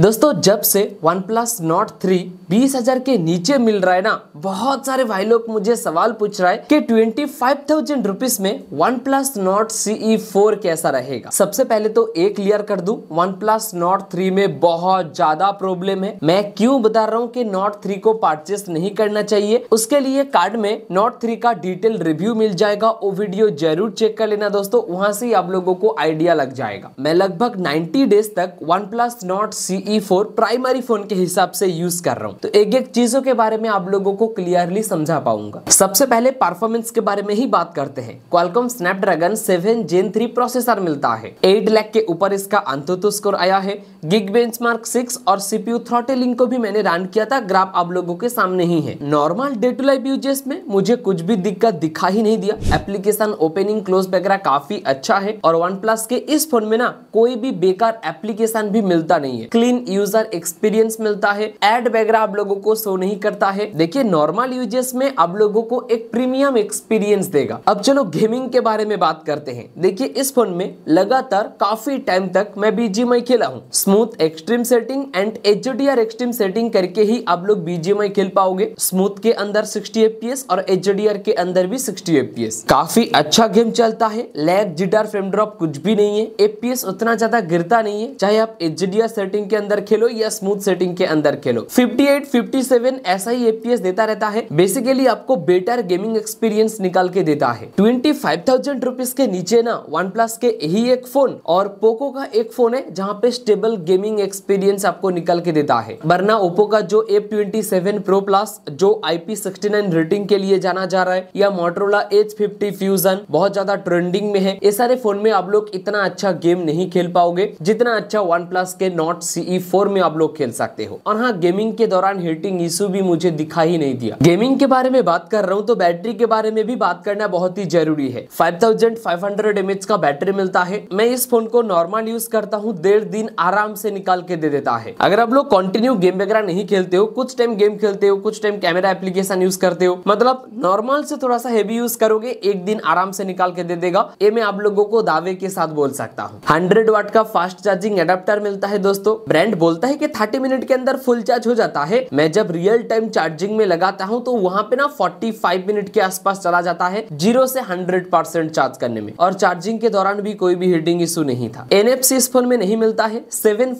दोस्तों जब से वन प्लस नॉट थ्री बीस हजार के नीचे मिल रहा है ना बहुत सारे भाई लोग मुझे सवाल पूछ रहा है कि ट्वेंटी फाइव थाउजेंड रुपीज में OnePlus Nord CE four कैसा रहेगा सबसे पहले तो एक क्लियर कर दू वन प्लस नॉट थ्री में बहुत ज्यादा प्रॉब्लम है मैं क्यों बता रहा हूँ कि नॉट थ्री को परचेस नहीं करना चाहिए उसके लिए कार्ड में नॉट थ्री का डिटेल रिव्यू मिल जाएगा वो वीडियो जरूर चेक कर लेना दोस्तों वहां से आप लोगों को आइडिया लग जाएगा मैं लगभग नाइन्टी डेज तक OnePlus Nord CE four primary phone के हिसाब से यूज कर रहा हूँ तो एक एक चीजों के बारे में आप लोगों को क्लियरली समझा पाऊंगा सबसे पहले परफॉर्मेंस के बारे में ही बात करते हैं Qualcomm Snapdragon seven Gen three processor मिलता है एट लैख के ऊपर इसका अंतोतो स्कोर आया है गिग बेंच मार्क सिक्स और सीपीयू थ्रोटेलिंग को भी मैंने रन किया था ग्राफ आप लोगों के सामने ही है normal day to life usages में मुझे कुछ भी दिक्कत दिखा ही नहीं दिया एप्लीकेशन ओपनिंग क्लोज वगैरह काफी अच्छा है और वन प्लस के इस फोन में ना कोई भी बेकार एप्लीकेशन भी मिलता नहीं है क्लीन बेहतरीन यूजर एक्सपीरियंस मिलता है एड वगैरह आप लोगों को शो नहीं करता है देखिए नॉर्मल यूजर्स में आप लोगों को एक प्रीमियम एक्सपीरियंस देगा अब चलो गेमिंग के बारे में बात करते हैं देखिए इस फोन में लगातार काफी टाइम तक मैं बीजीएमआई खेला हूँ smooth extreme setting and H extreme setting करके ही आप लोग बीजीएमआई खेल पाओगे स्मूथ के अंदर सिक्सटी एफ और एच के अंदर भी सिक्सटी एफ काफी अच्छा गेम चलता है लैग जिटार फ्रेम ड्रॉप कुछ भी नहीं है एफ उतना ज्यादा गिरता नहीं है चाहे आप एच सेटिंग के अंदर खेलो या स्मूथ सेटिंग के अंदर खेलो 58, 57 ऐसा ही एपीएस देता रहता है बेसिकली आपको बेटर गेमिंग एक्सपीरियंस निकाल के देता है ट्वेंटी फाइव के नीचे ना वन प्लस के यही एक फोन और पोको का एक फोन है जहाँ पे स्टेबल गेमिंग एक्सपीरियंस आपको निकाल के देता है वरना ओप्पो का जो F twenty seven pro plus जो आईपी सिक्सटी नाइन रेटिंग के लिए जाना जा रहा है या मोटरोला एच फिफ्टी फ्यूजन बहुत ज्यादा ट्रेंडिंग में है ये सारे फोन में आप लोग इतना अच्छा गेम नहीं खेल पाओगे जितना अच्छा वन प्लस के Nord C E e four में आप लोग खेल सकते हो और हाँ गेमिंग के दौरान हीटिंग इशू भी मुझे दिखा ही नहीं दिया गेमिंग के बारे में बात कर रहा हूँ तो बैटरी के बारे में भी बात करना बहुत ही जरूरी है five thousand five hundred M H का बैटरी मिलता है मैं इस फोन को नॉर्मल यूज करता हूँ डेढ़ दिन आराम से निकाल के दे देता है अगर आप लोग कंटिन्यू गेम वगैरह नहीं खेलते हो कुछ टाइम गेम खेलते हो कुछ टाइम कैमरा एप्लीकेशन यूज करते हो मतलब नॉर्मल से थोड़ा सा हेवी यूज करोगे एक दिन आराम से निकाल के दे देगा ये मैं आप लोगों को दावे के साथ बोल सकता हूँ हंड्रेड वाट का फास्ट चार्जिंग एडाप्टर मिलता है दोस्तों ब्रांड बोलता है कि 30 मिनट के अंदर फुल चार्ज हो जाता है मैं जब रियल टाइम चार्जिंग में लगाता हूँ तो वहाँ पे ना 45 मिनट के आसपास चला जाता है जीरो से 100 परसेंट चार्ज करने में और चार्जिंग के दौरान भी कोई भी हीटिंग इशू नहीं था एन इस फोन में नहीं मिलता है सेवन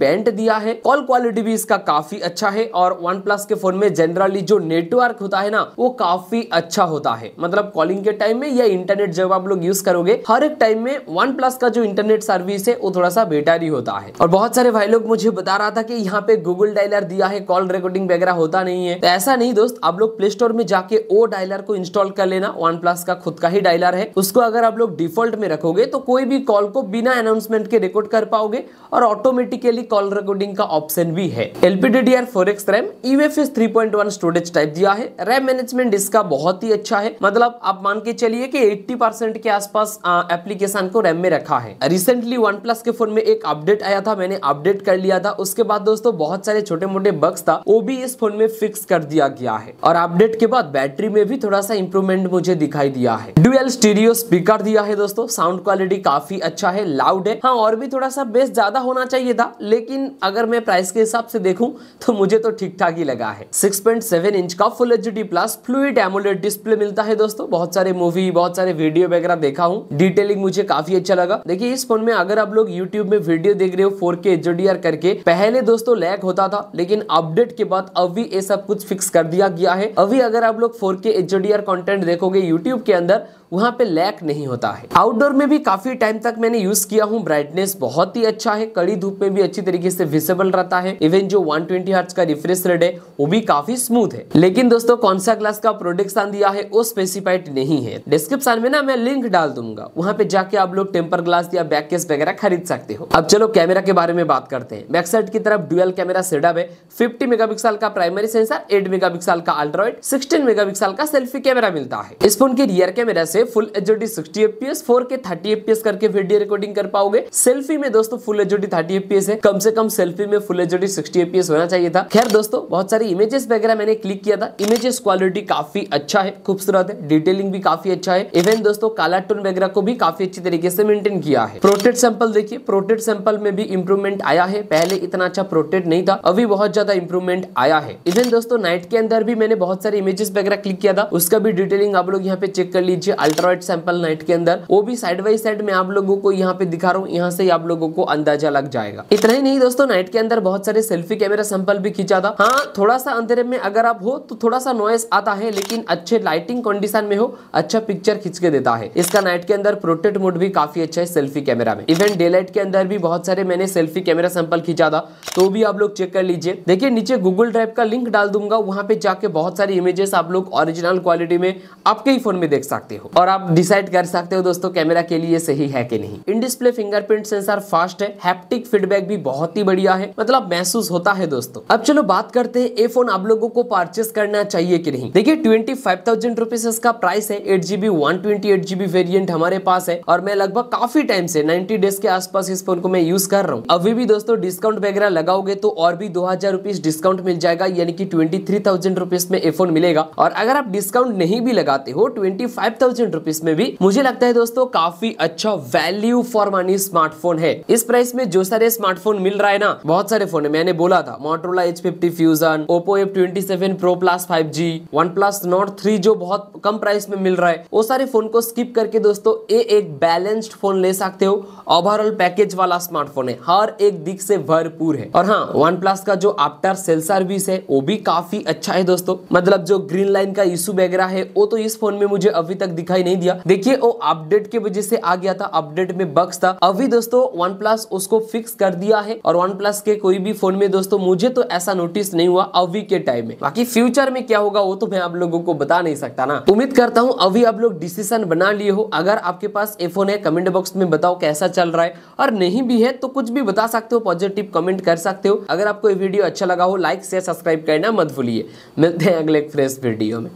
बैंड दिया है कॉल क्वालिटी भी इसका काफी अच्छा है और वन के फोन में जनरली जो नेटवर्क होता है ना वो काफी अच्छा होता है मतलब कॉलिंग के टाइम में या इंटरनेट जब आप लोग यूज करोगे हर एक टाइम में वन का जो इंटरनेट सर्विस है वो थोड़ा सा बेटर ही होता है और बहुत सारे भाई लोग लोग मुझे बता रहा था कि यहाँ पे गूगल डायलर दिया है कॉल रिकॉर्डिंग वगैरह होता नहीं है तो ऐसा नहीं दोस्त आप लोग प्ले स्टोर में जाके ओ डायलर को इंस्टॉल कर लेना वन प्लस का खुद का ही डायलर है उसको अगर आप लोग डिफॉल्ट में रखोगे तो कोई भी कॉल को बिना अनाउंसमेंट के रिकॉर्ड कर पाओगे और ऑटोमेटिकली कॉल रिकॉर्डिंग का ऑप्शन भी है LPD four X RAM UFS three point one storage type दिया है रैम मैनेजमेंट इसका बहुत ही अच्छा है मतलब आप मान के चलिए कि एट्टी परसेंट के आसपास एप्लीकेशन को रैम में रखा है रिसेंटली वन प्लस के फोन में एक अपडेट आया था मैंने अपडेट कर लिया था उसके बाद दोस्तों बहुत सारे छोटे मोटे बग्स था वो भी इस फोन में फिक्स कर दिया गया है और अपडेट के बाद बैटरी में भी थोड़ा सा इंप्रूवमेंट मुझे दिखाई दिया है डुअल स्टीरियो स्पीकर दिया है दोस्तों साउंड क्वालिटी काफी अच्छा है लाउड है हाँ और भी थोड़ा सा बेस ज्यादा होना चाहिए था लेकिन अगर मैं प्राइस के हिसाब से देखूं तो मुझे तो ठीक ठाक ही लगा है 6.7 इंच का full H D plus fluid AMOLED display मिलता है दोस्तों बहुत सारे मूवी बहुत सारे वीडियो वगैरह देखा हूँ डिटेलिंग मुझे काफी अच्छा लगा देखिए इस फोन में अगर आप लोग यूट्यूब में वीडियो देख रहे हो फोर के करके पहले दोस्तों लैग होता था लेकिन अपडेट के बाद अभी ये सब कुछ फिक्स कर दिया गया है अभी अगर आप लोग four K H D R content देखोगे यूट्यूब के अंदर वहाँ पे लैक नहीं होता है आउटडोर में भी काफी टाइम तक मैंने यूज किया हूँ ब्राइटनेस बहुत ही अच्छा है कड़ी धूप में भी अच्छी तरीके से विजिबल रहता है इवन जो 120 ट्वेंटी का रिफ्रेश रेड है वो भी काफी स्मूथ है लेकिन दोस्तों कौन सा ग्लास का प्रोडक्शन दिया है वो स्पेसिफाइड नहीं है डिस्क्रिप्शन में ना मैं लिंक डाल दूंगा वहाँ पे जाके आप लोग टेम्पर ग्लास या बैक केस वगैरह खरीद सकते हो अब चलो कैमरा के बारे में बात करते हैं बैकसाइड की तरफ डुअल कैमरा सेटअप है फिफ्टी मेगा का प्राइमरी सेंसर एट मेगा का अल्ट्रॉइड सिक्सटीन मेगा का सेल्फी कैमरा मिलता है इस फोन के रियर कैमरा से से full HD 60 FPS 4K 30 FPS करके वीडियो रिकॉर्डिंग कर पाओगे सेल्फी में दोस्तों फुल एचडी 30 एफपीएस है कम से कम सेल्फी में फुल एचडी 60 एफपीएस होना चाहिए था खैर दोस्तों बहुत सारी इमेजेस वगैरह मैंने क्लिक किया था इमेजेस क्वालिटी काफी अच्छा है खूबसूरत है डिटेलिंग भी काफी अच्छा है इवन दोस्तों काला टोन वगैरह को भी काफी अच्छी तरीके से मेंटेन किया है प्रोटेड सैंपल देखिए प्रोटेड सैंपल में भी इंप्रूवमेंट आया है पहले इतना अच्छा प्रोटेड नहीं था अभी बहुत ज्यादा इंप्रूवमेंट आया है इवन दोस्तों नाइट के अंदर भी मैंने बहुत सारे इमेजेस वगैरह क्लिक किया था उसका भी डिटेलिंग आप लोग यहाँ पे चेक कर लीजिए अल्ट्रावाइट सैंपल नाइट के अंदर वो भी साइड बाई साइड में आप लोगों को यहाँ पे दिखा रहा हूँ यहाँ से आप लोगों को अंदाजा लग जाएगा इतना ही नहीं दोस्तों नाइट के अंदर बहुत सारे सेल्फी कैमरा सैंपल भी खींचा था हाँ थोड़ा सा अंधेरे में अगर आप हो तो थोड़ा सा नॉइस आता है लेकिन अच्छे लाइटिंग कंडीशन में हो अच्छा पिक्चर खींच के देता है इसका नाइट के अंदर प्रोटेक्ट मोड भी काफी अच्छा है सेल्फी कैमरा में इवन डे लाइट के अंदर भी बहुत सारे मैंने सेल्फी कैमरा सैंपल खींचा था तो भी आप लोग चेक कर लीजिए देखिए नीचे गूगल ड्राइव का लिंक डाल दूंगा वहां पे जाके बहुत सारी इमेजेस आप लोग ओरिजिनल क्वालिटी में आपके ही फोन में देख सकते हो और आप डिसाइड कर सकते हो दोस्तों कैमरा के लिए सही है कि नहीं in display fingerprint sensor fast है हैप्टिक फीडबैक भी बहुत ही बढ़िया है मतलब महसूस होता है दोस्तों अब चलो बात करते हैं ये फोन आप लोगों को परचेस करना चाहिए कि नहीं देखिए ट्वेंटी फाइव थाउजेंड रुपीज इसका प्राइस है eight GB one twenty eight GB variant हमारे पास है और मैं लगभग काफी टाइम से नाइन्टी डेज के आसपास इस फोन को मैं यूज कर रहा हूँ अभी भी दोस्तों डिस्काउंट वगैरह लगाओगे तो और भी दो हजार रुपीज डिस्काउंट मिल जाएगा यानी कि ट्वेंटी थ्री थाउजेंड रुपीज में ये फोन मिलेगा और अगर आप डिस्काउंट नहीं भी लगाते हो twenty five thousand thousand rupees में भी मुझे लगता है दोस्तों काफी अच्छा वैल्यू फॉर मनी स्मार्टफोन है इस प्राइस में जो सारे स्मार्टफोन मिल रहा है ना बहुत सारे फोन है मैंने बोला था Motorola H fifty fusion Oppo F twenty seven pro plus five G OnePlus note three जो बहुत कम प्राइस में मिल रहा है वो सारे फोन को स्किप करके दोस्तों ये एक बैलेंस्ड फोन ले सकते हो ओवरऑल पैकेज वाला स्मार्टफोन है हर एक दिख से भरपूर है और हाँ वन प्लस का जो आफ्टर सेल सर्विस है वो भी काफी अच्छा है दोस्तों मतलब जो ग्रीन लाइन का इशू वगैरह है वो तो इस फोन में मुझे अभी तक दिखा दिखाई नहीं दिया देखिए वो अपडेट के वजह से आ गया था अपडेट में बक्स था अभी दोस्तों वन प्लस उसको फिक्स कर दिया है और वन प्लस के कोई भी फोन में दोस्तों मुझे तो ऐसा नोटिस नहीं हुआ अभी के टाइम में बाकी फ्यूचर में क्या होगा वो तो मैं आप लोगों को बता नहीं सकता ना उम्मीद करता हूँ अभी आप लोग डिसीजन बना लिए हो अगर आपके पास ए फोन है कमेंट बॉक्स में बताओ कैसा चल रहा है और नहीं भी है तो कुछ भी बता सकते हो पॉजिटिव कमेंट कर सकते हो अगर आपको ये वीडियो अच्छा लगा हो लाइक शेयर सब्सक्राइब करना मत भूलिए मिलते हैं अगले फ्रेश वीडियो में